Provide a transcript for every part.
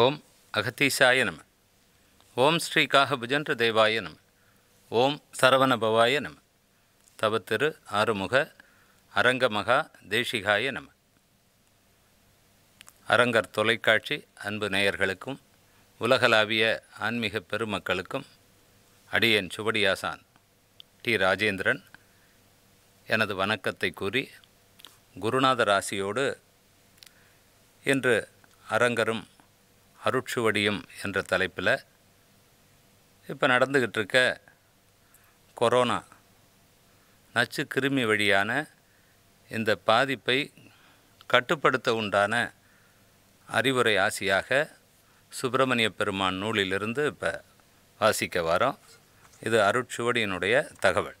ஓம் அகத்தீசாய நம ஓம் ஸ்ரீ புஜன்ற தேவாய நம ஓம் சரவணபவாய நம தவ திரு ஆறுமுக அரங்கமகா தேசிகாய நம அரங்கர் தொலைக்காட்சி அன்பு நேயர்களுக்கும் உலகளாவிய ஆன்மீக பெருமக்களுக்கும் அடியன் சுவடியாசான் டி ராஜேந்திரன் எனது வணக்கத்தை கூறி குருநாத ராசியோடு இன்று அரங்கரும் அருட்சுவடியும் என்ற தலைப்பில் இப்போ நடந்துக்கிட்டு இருக்க கொரோனா நச்சு கிருமி வழியான இந்த பாதிப்பை கட்டுப்படுத்த உண்டான அறிவுரை ஆசியாக சுப்பிரமணிய பெருமான் நூலிலிருந்து இப்போ வாசிக்க வரோம் இது அருட்சுவடியினுடைய தகவல்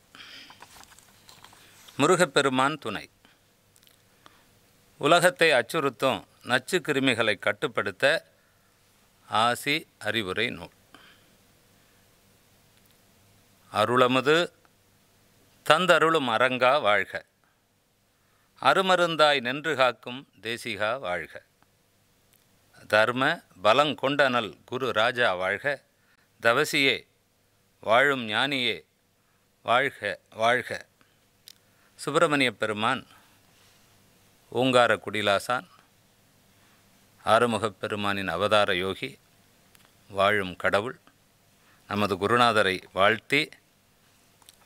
முருகப்பெருமான் துணை உலகத்தை அச்சுறுத்தும் நச்சு கிருமிகளை கட்டுப்படுத்த ஆசி அறிவுரை நூல் அருளமுது தந்தருளும் அரங்கா வாழ்க அருமருந்தாய் நின்று காக்கும் தேசிகா வாழ்க தர்ம பலங்கொண்டனல் குரு ராஜா வாழ்க தவசியே வாழும் ஞானியே வாழ்க வாழ்க சுப்பிரமணிய பெருமான் ஓங்கார குடிலாசான் ஆறுமுகப் பெருமானின் அவதார யோகி வாழும் கடவுள் நமது குருநாதரை வாழ்த்தி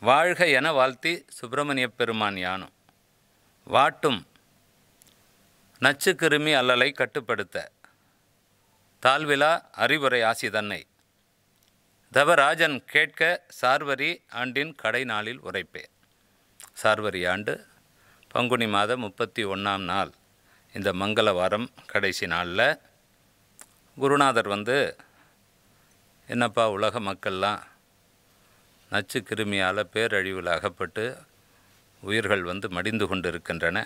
வாழ்க என வாழ்த்தி சுப்பிரமணிய பெருமான் யானும் வாட்டும் நச்சு கிருமி அல்லலை கட்டுப்படுத்த தாழ்விலா அறிவுரை ஆசி தன்னை தவராஜன் கேட்க சார்வரி ஆண்டின் கடை நாளில் உரைப்பே சார்வரி ஆண்டு பங்குனி மாதம் முப்பத்தி ஒன்றாம் நாள் இந்த மங்கள வாரம் கடைசி நாளில் குருநாதர் வந்து என்னப்பா உலக மக்கள்லாம் நச்சு கிருமியால் பேரழிவில் அகப்பட்டு உயிர்கள் வந்து மடிந்து கொண்டிருக்கின்றன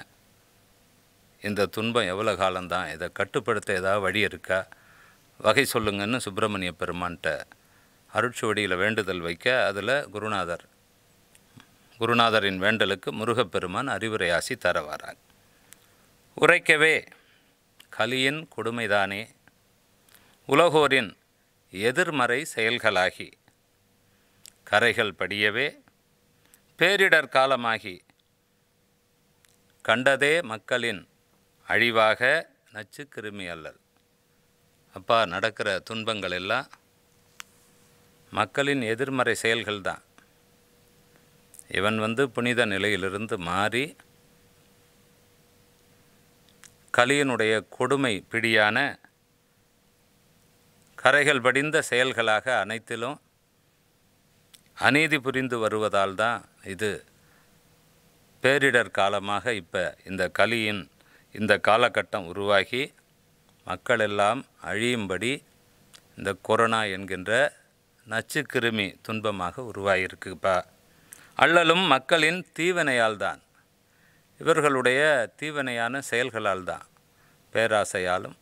இந்த துன்பம் எவ்வளோ காலம்தான் இதை கட்டுப்படுத்த ஏதாவது வழி இருக்கா வகை சொல்லுங்கன்னு சுப்பிரமணிய பெருமான்கிட்ட அருட்சுவடியில் வேண்டுதல் வைக்க அதில் குருநாதர் குருநாதரின் வேண்டலுக்கு முருகப்பெருமான் அறிவுரையாசி தரவாராங்க உரைக்கவே கலியின் கொடுமைதானே உலகோரின் எதிர்மறை செயல்களாகி கரைகள் படியவே பேரிடர் காலமாகி கண்டதே மக்களின் அழிவாக நச்சு கிருமி அல்லல் அப்பா நடக்கிற துன்பங்கள் எல்லாம் மக்களின் எதிர்மறை செயல்கள் தான் இவன் வந்து புனித நிலையிலிருந்து மாறி கலியனுடைய கொடுமை பிடியான கரைகள் படிந்த செயல்களாக அனைத்திலும் அநீதி புரிந்து வருவதால் தான் இது பேரிடர் காலமாக இப்போ இந்த கலியின் இந்த காலகட்டம் உருவாகி மக்கள் எல்லாம் அழியும்படி இந்த கொரோனா என்கின்ற நச்சுக்கிருமி துன்பமாக உருவாகியிருக்குப்பா அல்லலும் மக்களின் தீவனையால் தான் இவர்களுடைய தீவனையான செயல்களால் தான் பேராசையாலும்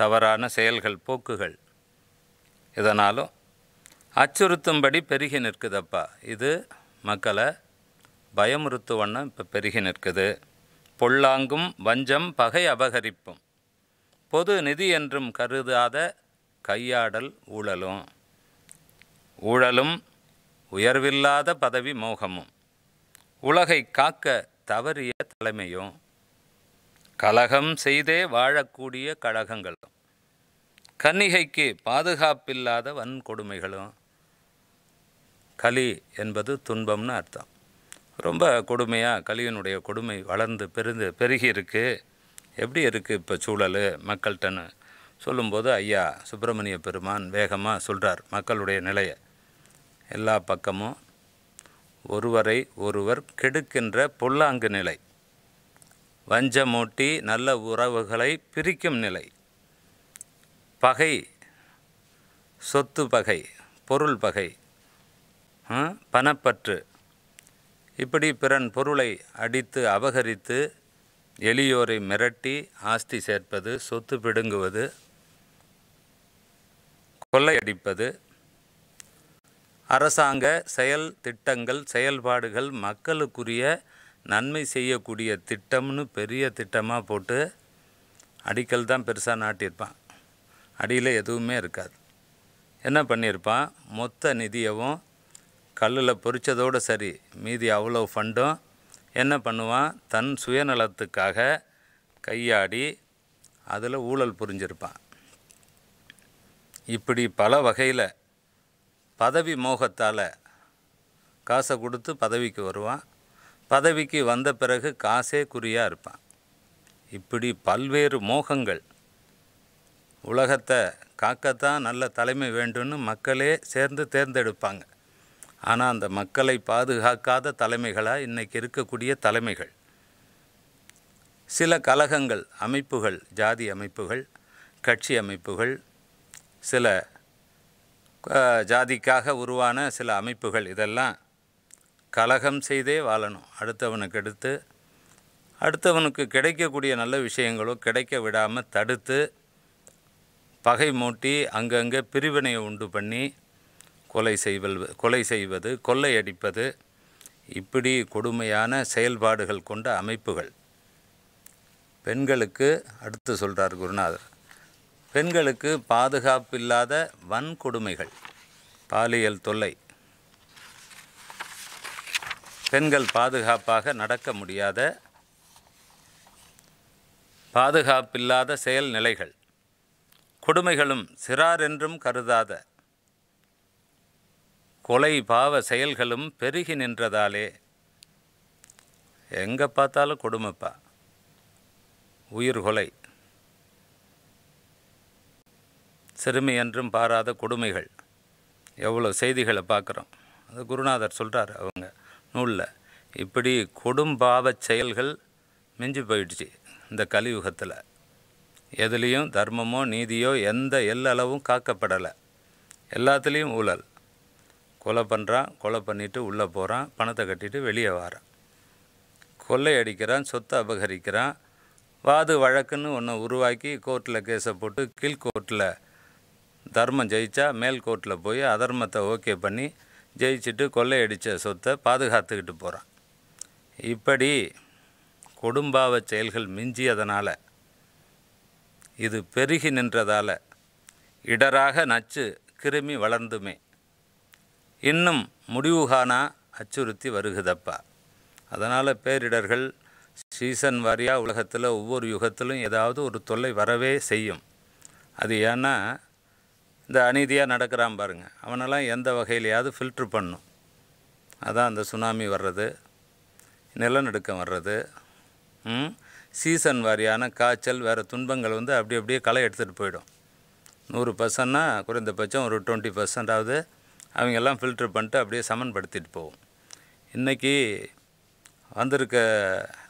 தவறான செயல்கள் போக்குகள் இதனாலும் அச்சுறுத்தும்படி பெருகி நிற்குதப்பா இது மக்களை பயமுறுத்துவண்ணம் இப்போ பெருகி நிற்குது பொல்லாங்கும் வஞ்சம் பகை அபகரிப்பும் பொது நிதி என்றும் கருதாத கையாடல் ஊழலும் ஊழலும் உயர்வில்லாத பதவி மோகமும் உலகை காக்க தவறிய தலைமையும் கலகம் செய்தே வாழக்கூடிய கழகங்களும் கன்னிகைக்கு பாதுகாப்பில்லாத வன்கொடுமைகளும் கலி என்பது துன்பம்னு அர்த்தம் ரொம்ப கொடுமையாக கலியினுடைய கொடுமை வளர்ந்து பெருந்து பெருகி இருக்குது எப்படி இருக்குது இப்போ சூழல் மக்கள்கிட்டன்னு சொல்லும்போது ஐயா சுப்பிரமணிய பெருமான் வேகமாக சொல்கிறார் மக்களுடைய நிலையை எல்லா பக்கமும் ஒருவரை ஒருவர் கெடுக்கின்ற பொல்லாங்கு நிலை வஞ்சமூட்டி நல்ல உறவுகளை பிரிக்கும் நிலை பகை சொத்து பகை பொருள் பகை பணப்பற்று இப்படி பிறன் பொருளை அடித்து அபகரித்து எளியோரை மிரட்டி ஆஸ்தி சேர்ப்பது சொத்து பிடுங்குவது கொள்ளையடிப்பது அரசாங்க செயல் திட்டங்கள் செயல்பாடுகள் மக்களுக்குரிய நன்மை செய்யக்கூடிய திட்டம்னு பெரிய திட்டமாக போட்டு அடிக்கல் தான் பெருசாக நாட்டியிருப்பான் அடியில் எதுவுமே இருக்காது என்ன பண்ணியிருப்பான் மொத்த நிதியவும் கல்லில் பொறிச்சதோடு சரி மீதி அவ்வளோ ஃபண்டும் என்ன பண்ணுவான் தன் சுயநலத்துக்காக கையாடி அதில் ஊழல் புரிஞ்சிருப்பான் இப்படி பல வகையில் பதவி மோகத்தால் காசை கொடுத்து பதவிக்கு வருவான் பதவிக்கு வந்த பிறகு காசே குறியாக இருப்பான் இப்படி பல்வேறு மோகங்கள் உலகத்தை காக்கத்தான் நல்ல தலைமை வேண்டும்னு மக்களே சேர்ந்து தேர்ந்தெடுப்பாங்க ஆனால் அந்த மக்களை பாதுகாக்காத தலைமைகளாக இன்றைக்கி இருக்கக்கூடிய தலைமைகள் சில கலகங்கள் அமைப்புகள் ஜாதி அமைப்புகள் கட்சி அமைப்புகள் சில ஜாதிக்காக உருவான சில அமைப்புகள் இதெல்லாம் கலகம் செய்தே வாழணும் அடுத்தவனுக்கு எடுத்து அடுத்தவனுக்கு கிடைக்கக்கூடிய நல்ல விஷயங்களோ கிடைக்க விடாமல் தடுத்து பகை மூட்டி அங்கங்கே பிரிவினையை உண்டு பண்ணி கொலை செய்வல் கொலை செய்வது கொள்ளையடிப்பது இப்படி கொடுமையான செயல்பாடுகள் கொண்ட அமைப்புகள் பெண்களுக்கு அடுத்து சொல்கிறார் குருநாதர் பெண்களுக்கு பாதுகாப்பு இல்லாத வன்கொடுமைகள் பாலியல் தொல்லை பெண்கள் பாதுகாப்பாக நடக்க முடியாத பாதுகாப்பில்லாத செயல்நிலைகள் கொடுமைகளும் சிறார் என்றும் கருதாத கொலை பாவ செயல்களும் பெருகி நின்றதாலே எங்கே பார்த்தாலும் கொடுமைப்பா உயிர் கொலை சிறுமி என்றும் பாராத கொடுமைகள் எவ்வளோ செய்திகளை பார்க்குறோம் அது குருநாதர் சொல்கிறார் அவங்க நூலில் இப்படி கொடும்பாவ செயல்கள் மிஞ்சி போயிடுச்சு இந்த கலியுகத்தில் எதுலேயும் தர்மமோ நீதியோ எந்த எல்லளவும் காக்கப்படலை எல்லாத்துலேயும் ஊழல் கொலை பண்ணுறான் கொலை பண்ணிவிட்டு உள்ளே போகிறான் பணத்தை கட்டிட்டு வெளியே வாரான் கொள்ளை அடிக்கிறான் சொத்தை அபகரிக்கிறான் வாது வழக்குன்னு ஒன்று உருவாக்கி கோர்ட்டில் கேஸை போட்டு கீழ்கோர்ட்டில் தர்மம் ஜெயித்தா மேல் கோர்ட்டில் போய் அதர்மத்தை ஓகே பண்ணி ஜெயிச்சுட்டு கொள்ளையடித்த சொத்தை பாதுகாத்துக்கிட்டு போகிறான் இப்படி கொடும்பாவ செயல்கள் மிஞ்சியதனால் இது பெருகி நின்றதால் இடராக நச்சு கிருமி வளர்ந்துமே இன்னும் முடிவுகானா அச்சுறுத்தி வருகுதப்பா அதனால் பேரிடர்கள் சீசன் வாரியாக உலகத்தில் ஒவ்வொரு யுகத்திலும் ஏதாவது ஒரு தொல்லை வரவே செய்யும் அது ஏன்னா இந்த அநீதியாக நடக்கிறான் பாருங்கள் அவனெல்லாம் எந்த வகையிலையாவது ஃபில்ட்ரு பண்ணும் அதான் அந்த சுனாமி வர்றது நிலநடுக்கம் வர்றது சீசன் வாரியான காய்ச்சல் வேறு துன்பங்கள் வந்து அப்படி அப்படியே களை எடுத்துகிட்டு போயிடும் நூறு பர்சன்ட்னா குறைந்தபட்சம் ஒரு டுவெண்ட்டி பர்சன்டாவது அவங்கெல்லாம் ஃபில்ட்ரு பண்ணிட்டு அப்படியே சமன்படுத்திட்டு போவோம் இன்றைக்கி வந்திருக்க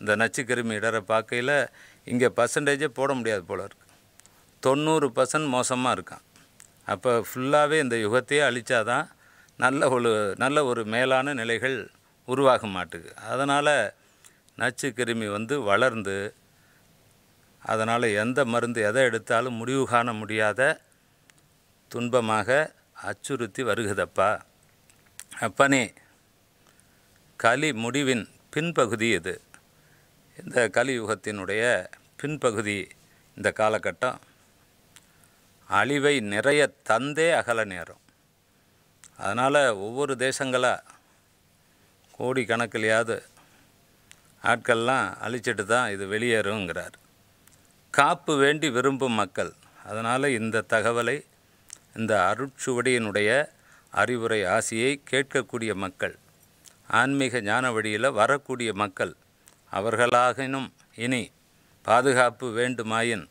இந்த நச்சு கிருமி இடற பார்க்கையில் இங்கே பர்சன்டேஜே போட முடியாது போல் இருக்குது தொண்ணூறு பர்சன்ட் மோசமாக இருக்கான் அப்போ ஃபுல்லாகவே இந்த யுகத்தையே அழித்தாதான் நல்ல ஒரு நல்ல ஒரு மேலான நிலைகள் உருவாக மாட்டுக்கு அதனால் நச்சு கிருமி வந்து வளர்ந்து அதனால் எந்த மருந்து எதை எடுத்தாலும் முடிவு காண முடியாத துன்பமாக அச்சுறுத்தி வருகுதப்பா அப்பனே கலி முடிவின் பின்பகுதி இது இந்த கலியுகத்தினுடைய பின்பகுதி இந்த காலகட்டம் அழிவை நிறைய தந்தே அகல நேரம் அதனால் ஒவ்வொரு தேசங்களாக கோடிக்கணக்கிலையாவது ஆட்கள்லாம் அழிச்சிட்டு தான் இது வெளியேறுங்கிறார் காப்பு வேண்டி விரும்பும் மக்கள் அதனால் இந்த தகவலை இந்த அருட்சுவடியினுடைய அறிவுரை ஆசையை கேட்கக்கூடிய மக்கள் ஆன்மீக ஞான வழியில் வரக்கூடிய மக்கள் அவர்களாகினும் இனி பாதுகாப்பு வேண்டுமாயின்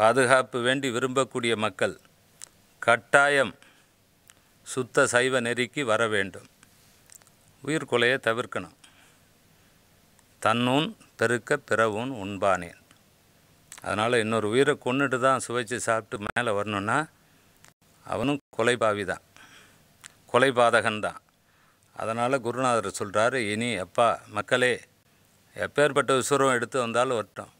பாதுகாப்பு வேண்டி விரும்பக்கூடிய மக்கள் கட்டாயம் சுத்த சைவ நெறிக்கு வர வேண்டும் உயிர் கொலையை தவிர்க்கணும் தன்னூன் பெருக்க பிறவும் உண்பானேன் அதனால் இன்னொரு உயிரை கொண்டுட்டு தான் சுவைச்சு சாப்பிட்டு மேலே வரணுன்னா அவனும் கொலைபாவி தான் கொலை பாதகன் தான் அதனால் குருநாதர் சொல்கிறாரு இனி அப்பா மக்களே எப்பேற்பட்ட விசுரம் எடுத்து வந்தாலும் வரட்டும்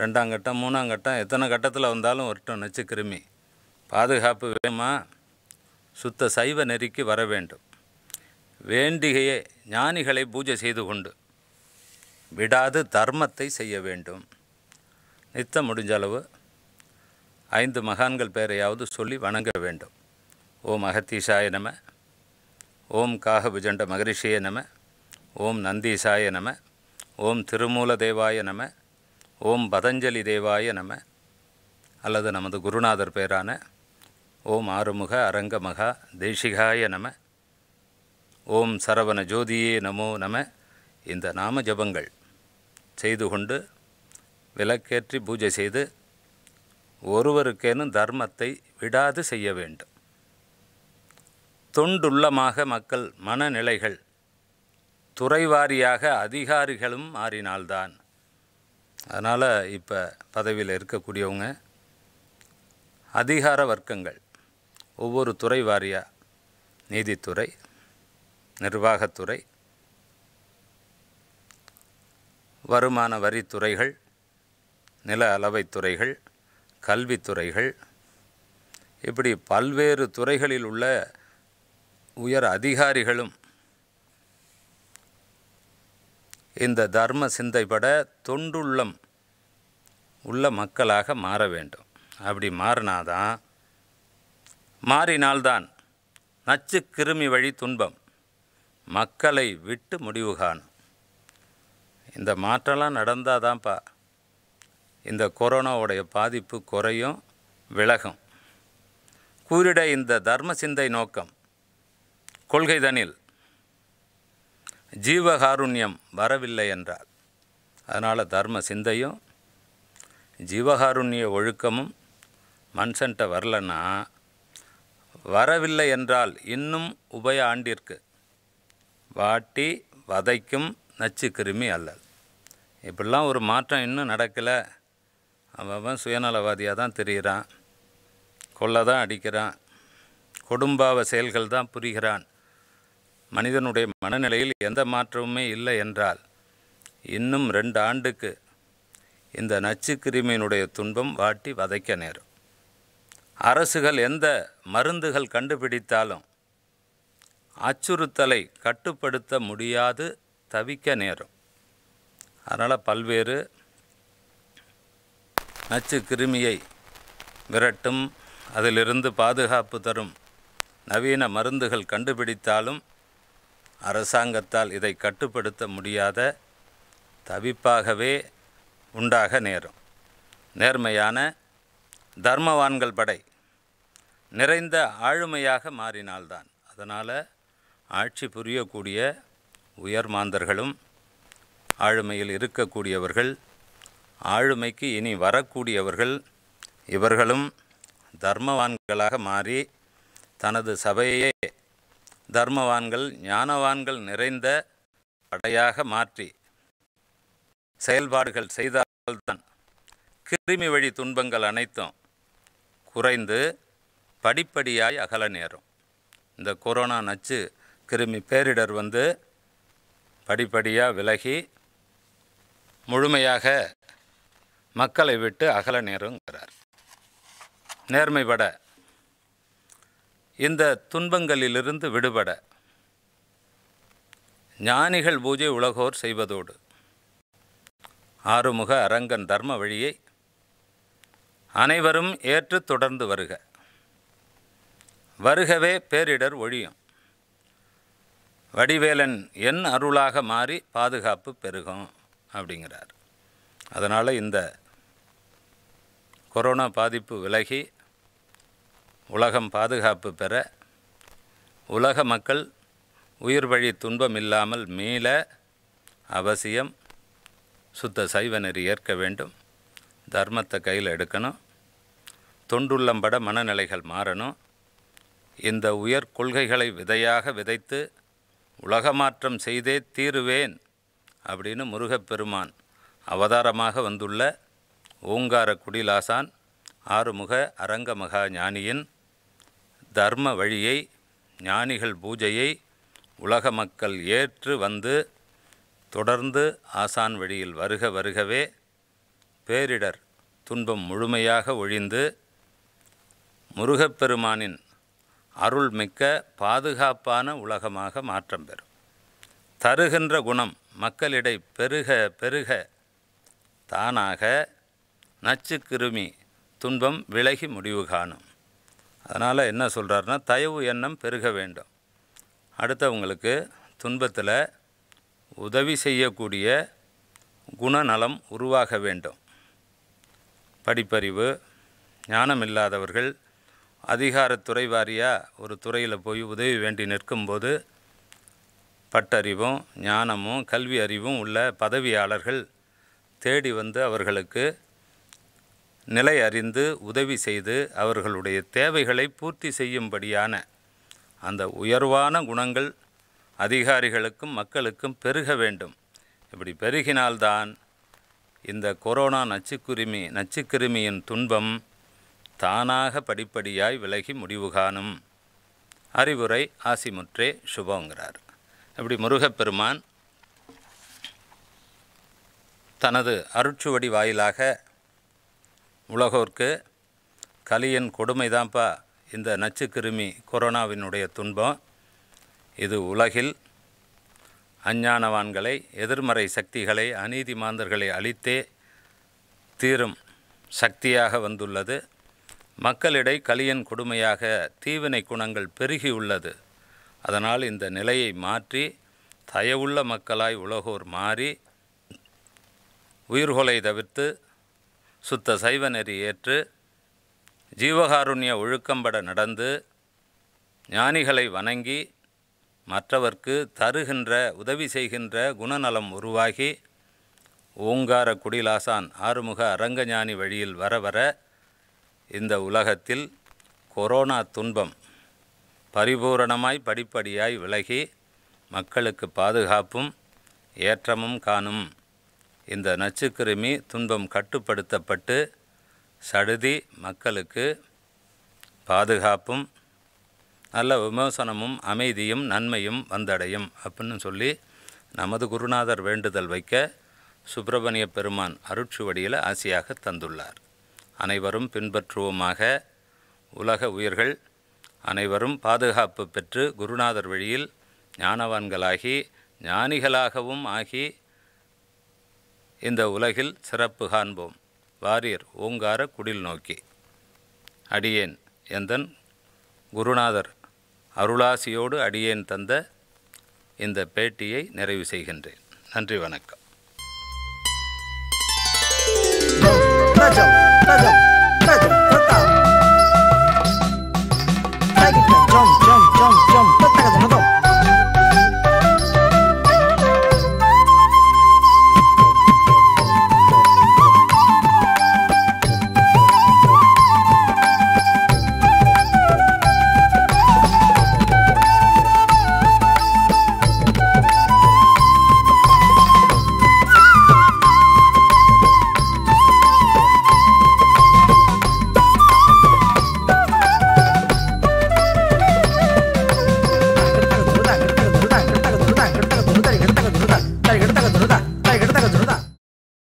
ரெண்டாம் கட்டம் மூணாம் கட்டம் எத்தனை கட்டத்தில் வந்தாலும் வரட்டும் நச்சு கிருமி பாதுகாப்பு வேகமாக சுத்த சைவ நெறிக்கு வர வேண்டும் வேண்டிகையே ஞானிகளை பூஜை செய்து கொண்டு விடாது தர்மத்தை செய்ய வேண்டும் நித்தம் முடிஞ்ச அளவு ஐந்து மகான்கள் பேரையாவது சொல்லி வணங்க வேண்டும் ஓம் அகத்தீசாய நம ஓம் காகபுஜண்ட மகரிஷிய நம ஓம் நந்தீசாய நம ஓம் திருமூல தேவாய நம ஓம் பதஞ்சலி தேவாய நம அல்லது நமது குருநாதர் பேரான ஓம் ஆறுமுக அரங்க மகா தேசிகாய நம ஓம் சரவண ஜோதியே நமோ நம இந்த நாம ஜபங்கள் செய்து கொண்டு விளக்கேற்றி பூஜை செய்து ஒருவருக்கேனும் தர்மத்தை விடாது செய்ய வேண்டும் தொண்டுள்ளமாக மக்கள் மனநிலைகள் துறைவாரியாக அதிகாரிகளும் மாறினால்தான் அதனால் இப்போ பதவியில் இருக்கக்கூடியவங்க அதிகார வர்க்கங்கள் ஒவ்வொரு துறை வாரியாக நீதித்துறை நிர்வாகத்துறை வருமான வரித்துறைகள் நில துறைகள் கல்வித்துறைகள் இப்படி பல்வேறு துறைகளில் உள்ள உயர் அதிகாரிகளும் இந்த தர்ம சிந்தைப்பட தொண்டுள்ளம் உள்ள மக்களாக மாற வேண்டும் அப்படி மாறினாதான் மாறினால்தான் நச்சு கிருமி வழி துன்பம் மக்களை விட்டு முடிவு காணும் இந்த மாற்றம்லாம் நடந்தால் தான்ப்பா இந்த கொரோனாவுடைய பாதிப்பு குறையும் விலகும் கூறிட இந்த தர்ம சிந்தை நோக்கம் கொள்கைதனில் ஜீவகாருண்யம் வரவில்லை என்றார் அதனால் தர்ம சிந்தையும் ஜீவகாருண்ய ஒழுக்கமும் மனுஷன்ட்ட வரலன்னா வரவில்லை என்றால் இன்னும் உபய ஆண்டிற்கு வாட்டி வதைக்கும் நச்சு கிருமி அல்லல் இப்படிலாம் ஒரு மாற்றம் இன்னும் நடக்கலை அவன் சுயநலவாதியாக தான் தெரிகிறான் கொள்ளை தான் அடிக்கிறான் கொடும்பாவ செயல்கள் தான் புரிகிறான் மனிதனுடைய மனநிலையில் எந்த மாற்றமுமே இல்லை என்றால் இன்னும் ரெண்டு ஆண்டுக்கு இந்த நச்சு கிருமியினுடைய துன்பம் வாட்டி வதைக்க நேரும் அரசுகள் எந்த மருந்துகள் கண்டுபிடித்தாலும் அச்சுறுத்தலை கட்டுப்படுத்த முடியாது தவிக்க நேரும் அதனால் பல்வேறு நச்சு கிருமியை விரட்டும் அதிலிருந்து பாதுகாப்பு தரும் நவீன மருந்துகள் கண்டுபிடித்தாலும் அரசாங்கத்தால் இதை கட்டுப்படுத்த முடியாத தவிப்பாகவே உண்டாக நேரும் நேர்மையான தர்மவான்கள் படை நிறைந்த ஆளுமையாக மாறினால்தான் அதனால் ஆட்சி புரியக்கூடிய உயர் மாந்தர்களும் ஆளுமையில் இருக்கக்கூடியவர்கள் ஆளுமைக்கு இனி வரக்கூடியவர்கள் இவர்களும் தர்மவான்களாக மாறி தனது சபையே தர்மவான்கள் ஞானவான்கள் நிறைந்த படையாக மாற்றி செயல்பாடுகள் செய்தால்தான் கிருமி வழி துன்பங்கள் அனைத்தும் குறைந்து படிப்படியாய் அகல நேரும் இந்த கொரோனா நச்சு கிருமி பேரிடர் வந்து படிப்படியாக விலகி முழுமையாக மக்களை விட்டு அகல நேருங்கிறார் நேர்மைப்பட இந்த துன்பங்களிலிருந்து விடுபட ஞானிகள் பூஜை உலகோர் செய்வதோடு ஆறுமுக அரங்கன் தர்ம வழியை அனைவரும் ஏற்று தொடர்ந்து வருக வருகவே பேரிடர் ஒழியும் வடிவேலன் என் அருளாக மாறி பாதுகாப்பு பெருகும் அப்படிங்கிறார் அதனால் இந்த கொரோனா பாதிப்பு விலகி உலகம் பாதுகாப்பு பெற உலக மக்கள் உயிர் வழி துன்பம் இல்லாமல் மீள அவசியம் சுத்த சைவ நெறி ஏற்க வேண்டும் தர்மத்தை கையில் எடுக்கணும் தொண்டுள்ளம்பட மனநிலைகள் மாறணும் இந்த உயர் கொள்கைகளை விதையாக விதைத்து உலக மாற்றம் செய்தே தீருவேன் அப்படின்னு முருகப்பெருமான் அவதாரமாக வந்துள்ள ஓங்கார குடிலாசான் ஆறுமுக அரங்க மகா ஞானியின் தர்ம வழியை ஞானிகள் பூஜையை உலக மக்கள் ஏற்று வந்து தொடர்ந்து ஆசான் வழியில் வருக வருகவே பேரிடர் துன்பம் முழுமையாக ஒழிந்து முருகப்பெருமானின் அருள்மிக்க பாதுகாப்பான உலகமாக மாற்றம் பெறும் தருகின்ற குணம் மக்களிடை பெருக பெருக தானாக நச்சு கிருமி துன்பம் விலகி முடிவு காணும் அதனால் என்ன சொல்கிறாருன்னா தயவு எண்ணம் பெருக வேண்டும் அடுத்தவங்களுக்கு துன்பத்தில் உதவி செய்யக்கூடிய குணநலம் உருவாக வேண்டும் படிப்பறிவு ஞானம் இல்லாதவர்கள் அதிகாரத்துறை வாரியாக ஒரு துறையில் போய் உதவி வேண்டி நிற்கும்போது பட்டறிவும் ஞானமும் கல்வி அறிவும் உள்ள பதவியாளர்கள் தேடி வந்து அவர்களுக்கு நிலை அறிந்து உதவி செய்து அவர்களுடைய தேவைகளை பூர்த்தி செய்யும்படியான அந்த உயர்வான குணங்கள் அதிகாரிகளுக்கும் மக்களுக்கும் பெருக வேண்டும் இப்படி பெருகினால்தான் இந்த கொரோனா நச்சுக்குருமி நச்சுக்கிருமியின் துன்பம் தானாக படிப்படியாய் விலகி முடிவு காணும் அறிவுரை ஆசிமுற்றே சுபங்கிறார் இப்படி முருகப்பெருமான் தனது அருட்சுவடி வாயிலாக உலகோர்க்கு கலியின் கொடுமை தான்ப்பா இந்த நச்சு கிருமி கொரோனாவினுடைய துன்பம் இது உலகில் அஞ்ஞானவான்களை எதிர்மறை சக்திகளை அநீதி மாந்தர்களை அழித்தே தீரும் சக்தியாக வந்துள்ளது மக்களிடை கலியின் கொடுமையாக தீவினை குணங்கள் பெருகியுள்ளது அதனால் இந்த நிலையை மாற்றி தயவுள்ள மக்களாய் உலகோர் மாறி உயிர்கொலை தவிர்த்து சுத்த சைவ நெறி ஏற்று ஜீவகாருண்ய ஒழுக்கம்பட நடந்து ஞானிகளை வணங்கி மற்றவர்க்கு தருகின்ற உதவி செய்கின்ற குணநலம் உருவாகி ஓங்கார குடிலாசான் ஆறுமுக அரங்கஞானி வழியில் வர வர இந்த உலகத்தில் கொரோனா துன்பம் பரிபூரணமாய் படிப்படியாய் விலகி மக்களுக்கு பாதுகாப்பும் ஏற்றமும் காணும் இந்த நச்சுக்கிருமி துன்பம் கட்டுப்படுத்தப்பட்டு சடுதி மக்களுக்கு பாதுகாப்பும் நல்ல விமோசனமும் அமைதியும் நன்மையும் வந்தடையும் அப்படின்னு சொல்லி நமது குருநாதர் வேண்டுதல் வைக்க சுப்பிரமணிய பெருமான் அருட்சுவடியில் ஆசியாக தந்துள்ளார் அனைவரும் பின்பற்றுவோமாக உலக உயிர்கள் அனைவரும் பாதுகாப்பு பெற்று குருநாதர் வழியில் ஞானவான்களாகி ஞானிகளாகவும் ஆகி இந்த உலகில் சிறப்பு காண்போம் வாரியர் ஓங்கார குடில் நோக்கி அடியேன் எந்தன் குருநாதர் அருளாசியோடு அடியேன் தந்த இந்த பேட்டியை நிறைவு செய்கின்றேன் நன்றி வணக்கம்